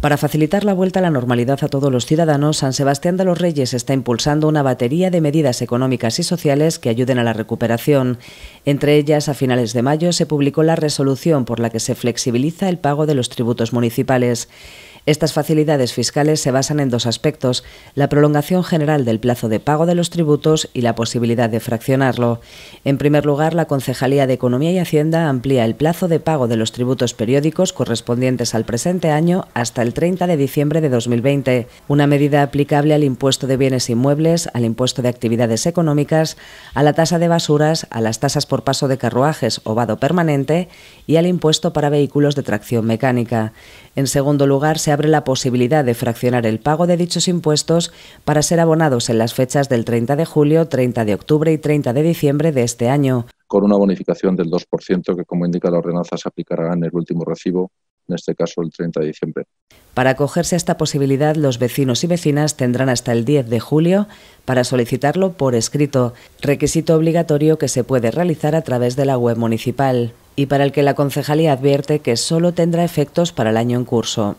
Para facilitar la vuelta a la normalidad a todos los ciudadanos, San Sebastián de los Reyes está impulsando una batería de medidas económicas y sociales que ayuden a la recuperación. Entre ellas, a finales de mayo se publicó la resolución por la que se flexibiliza el pago de los tributos municipales. Estas facilidades fiscales se basan en dos aspectos, la prolongación general del plazo de pago de los tributos y la posibilidad de fraccionarlo. En primer lugar, la Concejalía de Economía y Hacienda amplía el plazo de pago de los tributos periódicos correspondientes al presente año hasta el 30 de diciembre de 2020, una medida aplicable al impuesto de bienes inmuebles, al impuesto de actividades económicas, a la tasa de basuras, a las tasas por paso de carruajes o vado permanente y al impuesto para vehículos de tracción mecánica. En segundo lugar, se abre la posibilidad de fraccionar el pago de dichos impuestos para ser abonados en las fechas del 30 de julio, 30 de octubre y 30 de diciembre de este año. Con una bonificación del 2% que, como indica la ordenanza, se aplicará en el último recibo en este caso el 30 de diciembre. Para acogerse a esta posibilidad, los vecinos y vecinas tendrán hasta el 10 de julio para solicitarlo por escrito, requisito obligatorio que se puede realizar a través de la web municipal y para el que la concejalía advierte que solo tendrá efectos para el año en curso.